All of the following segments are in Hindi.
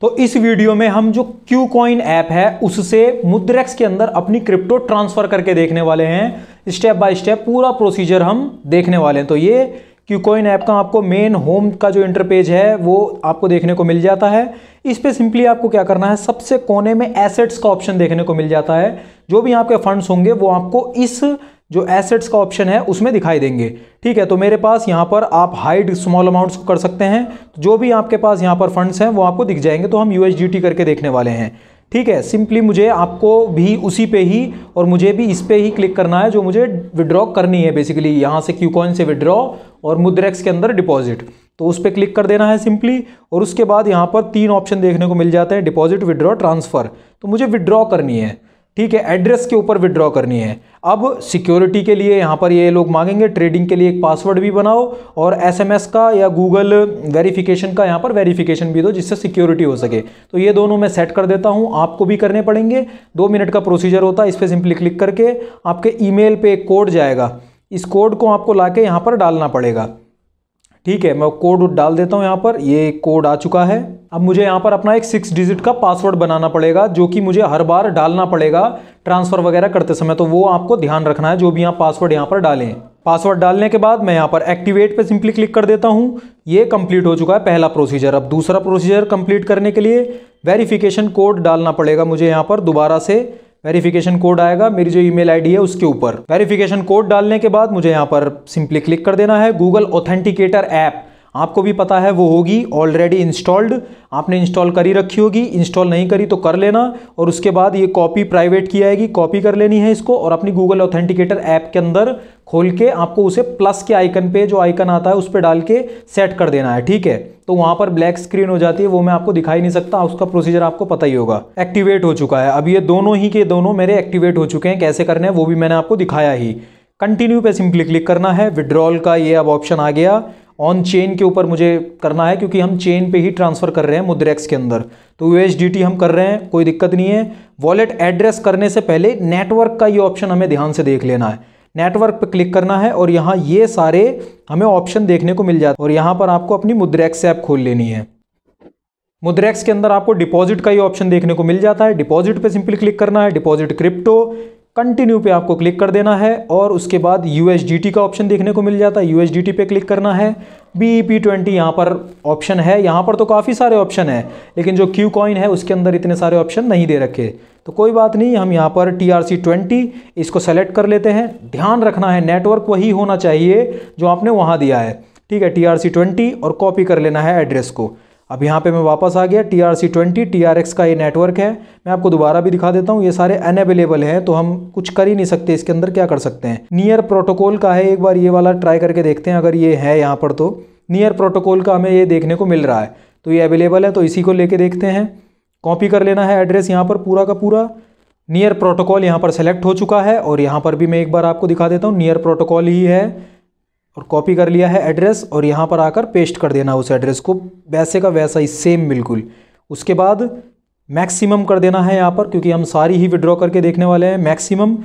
तो इस वीडियो में हम जो क्यू कॉइन ऐप है उससे मुद्रेक्स के अंदर अपनी क्रिप्टो ट्रांसफर करके देखने वाले हैं स्टेप बाय स्टेप पूरा प्रोसीजर हम देखने वाले हैं तो ये क्यू कॉइन ऐप का आपको मेन होम का जो इंटरपेज है वो आपको देखने को मिल जाता है इस पर सिंपली आपको क्या करना है सबसे कोने में एसेट्स का ऑप्शन देखने को मिल जाता है जो भी आपके फंड्स होंगे वो आपको इस जो एसेट्स का ऑप्शन है उसमें दिखाई देंगे ठीक है तो मेरे पास यहाँ पर आप हाइड स्मॉल अमाउंट्स कर सकते हैं तो जो भी आपके पास यहाँ पर फंड्स हैं वो आपको दिख जाएंगे तो हम यू करके देखने वाले हैं ठीक है सिंपली मुझे आपको भी उसी पे ही और मुझे भी इस पे ही क्लिक करना है जो मुझे विड्रॉ करनी है बेसिकली यहाँ से क्यूकॉइन से विड्रॉ और मुद्रेक्स के अंदर डिपॉजिट तो उस पर क्लिक कर देना है सिंपली और उसके बाद यहाँ पर तीन ऑप्शन देखने को मिल जाते हैं डिपॉजिट विड्रॉ ट्रांसफ़र तो मुझे विड्रॉ करनी है ठीक है एड्रेस के ऊपर विड्रॉ करनी है अब सिक्योरिटी के लिए यहाँ पर ये लोग मांगेंगे ट्रेडिंग के लिए एक पासवर्ड भी बनाओ और एसएमएस का या गूगल वेरिफिकेशन का यहाँ पर वेरिफिकेशन भी दो जिससे सिक्योरिटी हो सके तो ये दोनों मैं सेट कर देता हूँ आपको भी करने पड़ेंगे दो मिनट का प्रोसीजर होता है इस पर सिंपली क्लिक करके आपके ई मेल एक कोड जाएगा इस कोड को आपको ला के यहाँ पर डालना पड़ेगा ठीक है मैं कोड डाल देता हूँ यहाँ पर ये कोड आ चुका है अब मुझे यहाँ पर अपना एक सिक्स डिजिट का पासवर्ड बनाना पड़ेगा जो कि मुझे हर बार डालना पड़ेगा ट्रांसफ़र वगैरह करते समय तो वो आपको ध्यान रखना है जो भी आप पासवर्ड यहाँ पर डालें पासवर्ड डालने के बाद मैं यहाँ पर एक्टिवेट पे सिंपली क्लिक कर देता हूँ ये कंप्लीट हो चुका है पहला प्रोसीजर अब दूसरा प्रोसीजर कंप्लीट करने के लिए वेरिफिकेशन कोड डालना पड़ेगा मुझे यहाँ पर दोबारा से वेरिफिकेशन कोड आएगा मेरी जो ईमेल आईडी है उसके ऊपर वेरिफिकेशन कोड डालने के बाद मुझे यहाँ पर सिंपली क्लिक कर देना है गूगल ऑथेंटिकेटर ऐप आपको भी पता है वो होगी ऑलरेडी इंस्टॉल्ड आपने इंस्टॉल करी रखी होगी इंस्टॉल नहीं करी तो कर लेना और उसके बाद ये कॉपी प्राइवेट की आएगी कॉपी कर लेनी है इसको और अपनी गूगल ऑथेंटिकेटर ऐप के अंदर खोल के आपको उसे प्लस के आइकन पे जो आइकन आता है उस पर डाल के सेट कर देना है ठीक है तो वहाँ पर ब्लैक स्क्रीन हो जाती है वो मैं आपको दिखाई नहीं सकता उसका प्रोसीजर आपको पता ही होगा एक्टिवेट हो चुका है अब ये दोनों ही के दोनों मेरे एक्टिवेट हो चुके हैं कैसे करने हैं वो भी मैंने आपको दिखाया ही कंटिन्यू पे सिंपली क्लिक करना है विड्रॉल का ये अब ऑप्शन आ गया ऑन चेन के ऊपर मुझे करना है क्योंकि हम चेन पे ही ट्रांसफ़र कर रहे हैं मुद्रेक्स के अंदर तो यू हम कर रहे हैं कोई दिक्कत नहीं है वॉलेट एड्रेस करने से पहले नेटवर्क का ये ऑप्शन हमें ध्यान से देख लेना है नेटवर्क पर क्लिक करना है और यहाँ ये सारे हमें ऑप्शन देखने को मिल जाते हैं और यहाँ पर आपको अपनी मुद्रेक्स ऐप खोल लेनी है मुद्रेक्स के अंदर आपको डिपॉजिट का ही ऑप्शन देखने को मिल जाता है डिपॉजिट पे सिंपली क्लिक करना है डिपॉजिट क्रिप्टो कंटिन्यू पे आपको क्लिक कर देना है और उसके बाद यू का ऑप्शन देखने को मिल जाता है यू पे क्लिक करना है बी ई पी ट्वेंटी यहाँ पर ऑप्शन है यहाँ पर तो काफ़ी सारे ऑप्शन हैं लेकिन जो क्यू कॉइन है उसके अंदर इतने सारे ऑप्शन नहीं दे रखे तो कोई बात नहीं हम यहाँ पर टी आर सी ट्वेंटी इसको सेलेक्ट कर लेते हैं ध्यान रखना है नेटवर्क वही होना चाहिए जो आपने वहाँ दिया है ठीक है टी आर सी ट्वेंटी और कॉपी कर लेना है एड्रेस को अब यहाँ पे मैं वापस आ गया T R C twenty T R X का ये नेटवर्क है मैं आपको दोबारा भी दिखा देता हूँ ये सारे अवेलेबल हैं तो हम कुछ कर ही नहीं सकते इसके अंदर क्या कर सकते हैं नियर प्रोटोकॉल का है एक बार ये वाला ट्राई करके देखते हैं अगर ये है यहाँ पर तो नियर प्रोटोकॉल का हमें ये देखने को मिल रहा है तो ये अवेलेबल है तो इसी को लेके देखते हैं कॉपी कर लेना है एड्रेस यहाँ पर पूरा का पूरा नियर प्रोटोकॉल यहाँ पर सेलेक्ट हो चुका है और यहाँ पर भी मैं एक बार आपको दिखा देता हूँ नियर प्रोटोकॉल ही है और कॉपी कर लिया है एड्रेस और यहाँ पर आकर पेस्ट कर देना उस एड्रेस को वैसे का वैसा ही सेम बिल्कुल उसके बाद मैक्सिमम कर देना है यहाँ पर क्योंकि हम सारी ही विड्रॉ करके देखने वाले हैं मैक्सिमम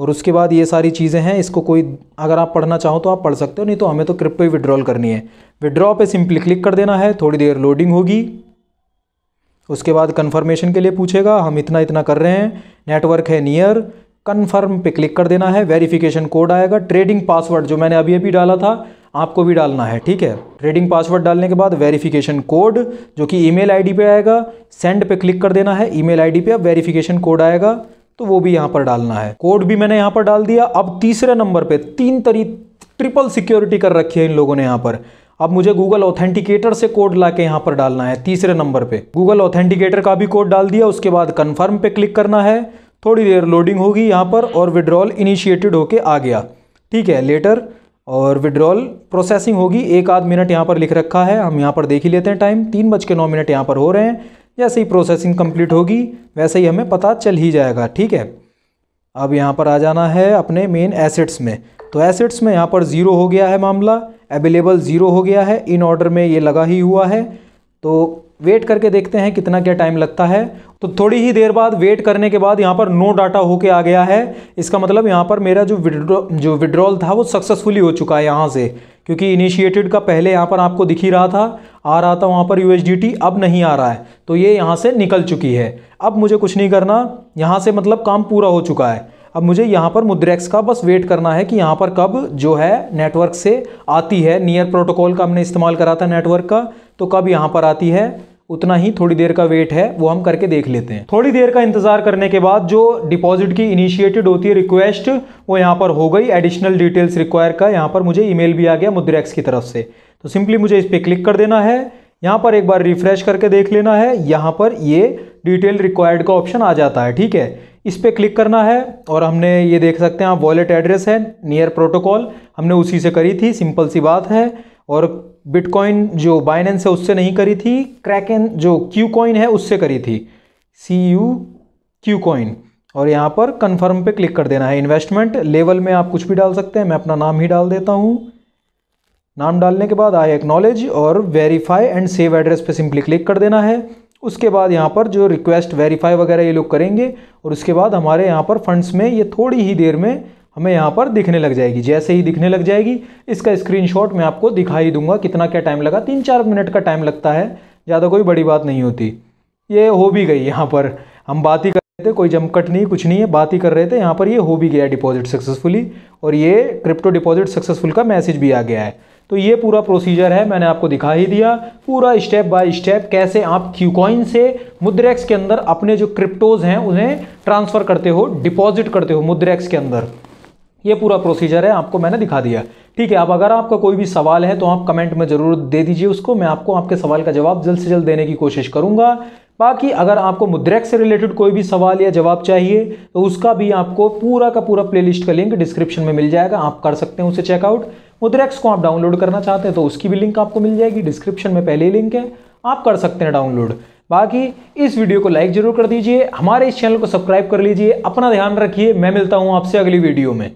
और उसके बाद ये सारी चीज़ें हैं इसको कोई अगर आप पढ़ना चाहो तो आप पढ़ सकते हो नहीं तो हमें तो क्रिप्टो ही विड्रॉल करनी है विड्रॉ पे सिंपली क्लिक कर देना है थोड़ी देर लोडिंग होगी उसके बाद कन्फर्मेशन के लिए पूछेगा हम इतना इतना कर रहे हैं नेटवर्क है नियर कन्फर्म पे क्लिक कर देना है वेरिफिकेशन कोड आएगा ट्रेडिंग पासवर्ड जो मैंने अभी अभी डाला था आपको भी डालना है ठीक है ट्रेडिंग पासवर्ड डालने के बाद वेरिफिकेशन कोड जो कि ईमेल आईडी पे आएगा सेंड पे क्लिक कर देना है ईमेल आईडी पे अब वेरिफिकेशन कोड आएगा तो वो भी यहाँ पर डालना है कोड भी मैंने यहाँ पर डाल दिया अब तीसरे नंबर पर तीन तरी ट्रिपल सिक्योरिटी कर रखी है इन लोगों ने यहाँ पर अब मुझे गूगल ऑथेंटिकेटर से कोड ला के यहाँ पर डालना है तीसरे नंबर पे गूगल ऑथेंटिकेटर का भी कोड डाल दिया उसके बाद कन्फर्म पे क्लिक करना है थोड़ी देर लोडिंग होगी यहाँ पर और विड्रॉल इनिशिएटेड होके आ गया ठीक है लेटर और विड्रॉल प्रोसेसिंग होगी एक आध मिनट यहाँ पर लिख रखा है हम यहाँ पर देख ही लेते हैं टाइम तीन बज के नौ मिनट यहाँ पर हो रहे हैं जैसे ही प्रोसेसिंग कंप्लीट होगी वैसे ही हमें पता चल ही जाएगा ठीक है अब यहाँ पर आ जाना है अपने मेन एसेट्स में तो एसेट्स में यहाँ पर ज़ीरो हो गया है मामला अवेलेबल ज़ीरो हो गया है इन ऑर्डर में ये लगा ही हुआ है तो वेट करके देखते हैं कितना क्या टाइम लगता है तो थोड़ी ही देर बाद वेट करने के बाद यहाँ पर नो डाटा होके आ गया है इसका मतलब यहाँ पर मेरा जो विड्रॉ जो विड्रॉल था वो सक्सेसफुली हो चुका है यहाँ से क्योंकि इनिशिएटेड का पहले यहाँ पर आपको दिख ही रहा था आ रहा था वहाँ पर यू अब नहीं आ रहा है तो ये यहाँ से निकल चुकी है अब मुझे कुछ नहीं करना यहाँ से मतलब काम पूरा हो चुका है अब मुझे यहाँ पर मुद्रेक्स का बस वेट करना है कि यहाँ पर कब जो है नेटवर्क से आती है नियर प्रोटोकॉल का हमने इस्तेमाल करा था नेटवर्क का तो कब यहाँ पर आती है उतना ही थोड़ी देर का वेट है वो हम करके देख लेते हैं थोड़ी देर का इंतज़ार करने के बाद जो डिपॉजिट की इनिशिएटेड होती है रिक्वेस्ट वो यहाँ पर हो गई एडिशनल डिटेल्स रिक्वायर का यहाँ पर मुझे ईमेल भी आ गया मुद्रेक्स की तरफ से तो सिंपली मुझे इस पर क्लिक कर देना है यहाँ पर एक बार रिफ्रेश करके देख लेना है यहाँ पर ये डिटेल रिक्वायर्ड का ऑप्शन आ जाता है ठीक है इस पर क्लिक करना है और हमने ये देख सकते हैं आप वॉलेट एड्रेस है नियर प्रोटोकॉल हमने उसी से करी थी सिंपल सी बात है और बिटकॉइन जो बाइनेंस है उससे नहीं करी थी क्रैकन जो क्यू कॉइन है उससे करी थी सी यू क्यू कॉइन और यहाँ पर कन्फर्म पे क्लिक कर देना है इन्वेस्टमेंट लेवल में आप कुछ भी डाल सकते हैं मैं अपना नाम ही डाल देता हूँ नाम डालने के बाद आई एक्नॉलेज और वेरीफाई एंड सेव एड्रेस पे सिंपली क्लिक कर देना है उसके बाद यहाँ पर जो रिक्वेस्ट वेरीफाई वगैरह ये लोग करेंगे और उसके बाद हमारे यहाँ पर फंड्स में ये थोड़ी ही देर में हमें यहाँ पर दिखने लग जाएगी जैसे ही दिखने लग जाएगी इसका स्क्रीनशॉट मैं आपको दिखाई दूंगा कितना क्या टाइम लगा तीन चार मिनट का टाइम लगता है ज़्यादा कोई बड़ी बात नहीं होती ये हो भी गई यहाँ पर हम बात ही कर रहे थे कोई जमकट नहीं कुछ नहीं है बात ही कर रहे थे यहाँ पर ये हो भी गया डिपॉजिट सक्सेसफुली और ये क्रिप्टो डिपॉजिट सक्सेसफुल का मैसेज भी आ गया है तो ये पूरा प्रोसीजर है मैंने आपको दिखा ही दिया पूरा स्टेप बाय स्टेप कैसे आप क्यूकॉइन से मुद्रेक्स के अंदर अपने जो क्रिप्टोज़ हैं उन्हें ट्रांसफ़र करते हो डिपॉजिट करते हो मुद्रेक्स के अंदर ये पूरा प्रोसीजर है आपको मैंने दिखा दिया ठीक है अब अगर आपका कोई भी सवाल है तो आप कमेंट में ज़रूर दे दीजिए उसको मैं आपको आपके सवाल का जवाब जल्द से जल्द देने की कोशिश करूँगा बाकी अगर आपको मुद्रक से रिलेटेड कोई भी सवाल या जवाब चाहिए तो उसका भी आपको पूरा का पूरा प्लेलिस्ट का लिंक डिस्क्रिप्शन में मिल जाएगा आप कर सकते हैं उसे चेकआउट मुद्रेक्स को आप डाउनलोड करना चाहते हैं तो उसकी भी लिंक आपको मिल जाएगी डिस्क्रिप्शन में पहले ही लिंक है आप कर सकते हैं डाउनलोड बाकी इस वीडियो को लाइक जरूर कर दीजिए हमारे इस चैनल को सब्सक्राइब कर लीजिए अपना ध्यान रखिए मैं मिलता हूँ आपसे अगली वीडियो में